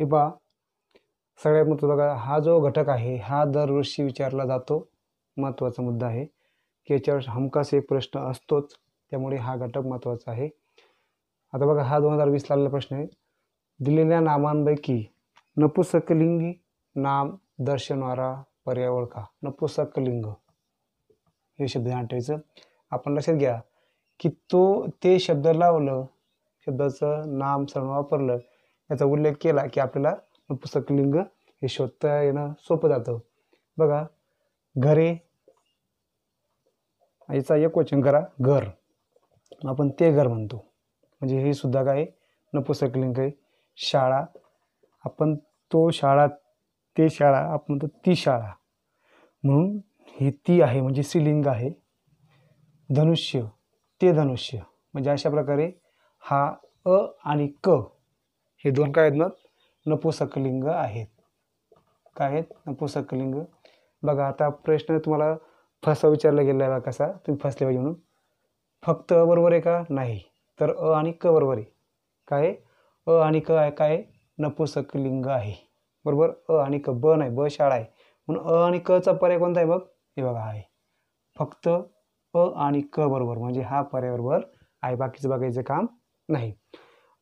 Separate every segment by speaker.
Speaker 1: हे पहा सगळ्यात महत्वाचा बघा हा जो घटक आहे हा दरवर्षी विचारला जातो महत्त्वाचा मुद्दा आहे की याच्यावर हमखास एक प्रश्न असतोच त्यामुळे हा घटक महत्त्वाचा आहे आता बघा हा दोन हजार वीस लागलेला प्रश्न आहे दिलेल्या नामांपैकी नपुसकलिंगी नाम दर्शनवारा पर्याय ओळखा नपुसकलिंग हे शब्द आठवायचं आपण लक्षात घ्या की तो ते शब्द लावलं शब्दाचं नाम सर्व वापरलं याचा उल्लेख केला की आपल्याला नपुसकलिंग हे शोधता येणं सोपं जातं बघा घरे याचा एक वचन करा घर आपण ते घर म्हणतो म्हणजे हे सुद्धा काय नपुसकलिंग आहे शाळा आपण तो शाळा ते शाळा आपण म्हणतो ती शाळा म्हणून हे ती आहे म्हणजे स्त्रीलिंग आहे धनुष्य ते धनुष्य म्हणजे अशा प्रकारे हा अ आणि क हे दोन काय आहेत मग नपुसकलिंग आहेत काय आहेत नपुसकलिंग बघा आता प्रश्न तुम्हाला फसा विचारला गेला आहे कसा तुम्ही फसले पाहिजे म्हणून फक्त अ बरोबर आहे का नाही तर अ आणि क बरोबर आहे काय अ आणि क आहे काय नपुसकलिंग आहे बरोबर अ आणि क ब नाही ब शाळा आहे म्हणून अ आणि क चा पर्याय कोणता आहे बघ हे बघा आहे फक्त अ आणि क बरोबर म्हणजे हा पर्याय बरोबर आहे बाकीचं बघायचं काम नाही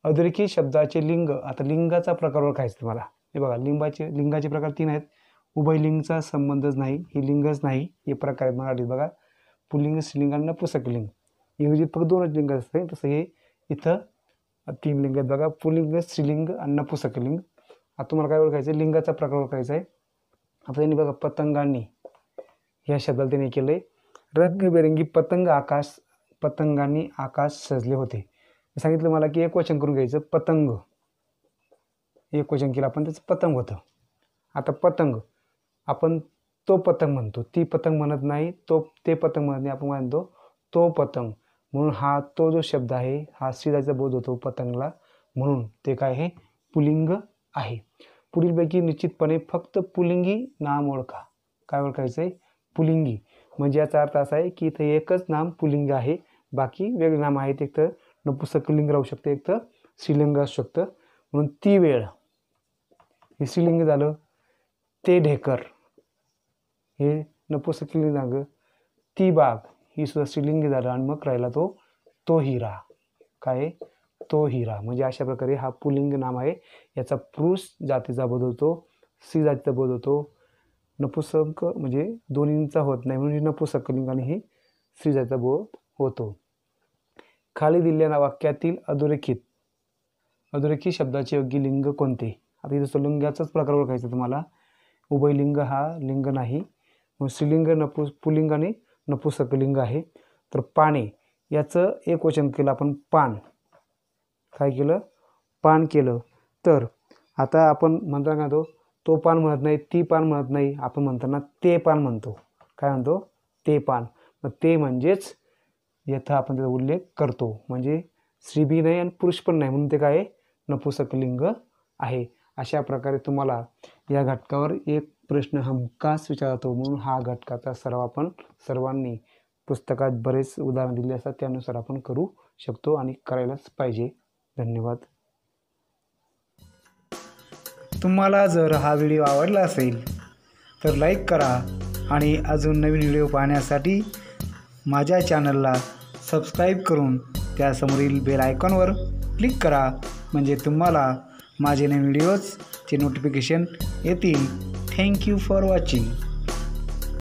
Speaker 1: अदरेकी शब्दाचे लिंग आता लिंगाचा प्रकार ओळखायचं तुम्हाला हे बघा लिंबाचे लिंगाचे प्रकार तीन आहेत उभयलिंगचा संबंधच नाही हे लिंगच नाही हे प्रकार आहेत मराठीत बघा पुलिंग स्त्रीलिंग आणि इंग्रजीत फक्त दोनच लिंग असते तसं हे इथं तीन लिंग आहेत बघा पुलिंग स्त्रीलिंग आणि आता तुम्हाला काय ओळखायचं लिंगाचा प्रकार ओळखायचा आहे आता त्यांनी बघा पतंगांनी या शब्दाला त्यांनी केलं आहे रंगबेरंगी पतंग आकाश पतंगांनी आकाश सजले होते सांगितलं मला की एक वचन करून घ्यायचं पतंग एक वचन केलं आपण त्याचं पतंग होतं आता पतंग आपण तो पतंग म्हणतो ती पतंग म्हणत नाही तो ते पतंग म्हणत नाही आपण म्हणतो तो पतंग म्हणून हा तो जो शब्द आहे हा सीधाचा बोध होतो पतंगला म्हणून ते काय आहे पुलिंग आहे पुढीलपैकी निश्चितपणे फक्त पुलिंगी नाम ओळखा काय ओळखायचं आहे पुलिंगी म्हणजे याचा अर्थ असा आहे की इथं एकच नाम पुलिंग आहे बाकी वेगळे नाम आहेत एक तर नपुसकलिंग राहू शकतं एक तर स्त्रीलिंग असू शकतं म्हणून ती वेळ हे स्त्रीलिंग झालं ते ढेकर हे नपुसकलिंग झालं ती बाग ही सुद्धा श्रीलिंग झालं आणि मग राहिला तो तो हिरा काय तो हिरा म्हणजे अशा प्रकारे हा पुलिंग नाम आहे याचा पुरुष जातीचा बदलतो स्त्री जातीचा बदलतो नपुसक म्हणजे दोन्हींचा होत नाही म्हणून नपुसकलिंग आणि हे स्त्री जातीचा बोध होतो खाली दिलेल्या वाक्यातील अधोरेखित अधोरेखित शब्दाचे योग्य लिंग कोणते आता इथं लिंगाचाच प्रकार ओळखायचा तुम्हाला उभयलिंग हा लिंग नाही मग श्रीलिंग नपु पुलिंग आणि नपुसकलिंग आहे तर पाने याचं एक वचन केलं आपण पान काय केलं पान केलं तर आता आपण म्हणताना तो तो पान म्हणत नाही ती पान म्हणत नाही आपण म्हणताना ते पान म्हणतो काय म्हणतो ते पान मग ते म्हणजेच यथा आपण त्याचा उल्लेख करतो म्हणजे स्त्रीबी नाही आणि पुरुष पण नाही म्हणून ते काय नपुसकलिंग आहे अशा प्रकारे तुम्हाला या घटकावर एक प्रश्न हमकास विचारतो म्हणून हा घटकाचा सर्व आपण सर्वांनी पुस्तकात बरेच उदाहरण दिले असतात त्यानुसार आपण करू शकतो आणि करायलाच पाहिजे धन्यवाद तुम्हाला जर हा व्हिडिओ आवडला असेल तर लाईक करा आणि अजून नवीन व्हिडिओ पाहण्यासाठी माझ्या चॅनलला सबस्क्राईब करून त्यासमोरील बेल आयकॉनवर क्लिक करा म्हणजे तुम्हाला माझे नवीन व्हिडिओजचे नोटिफिकेशन येतील थँक्यू फॉर वॉचिंग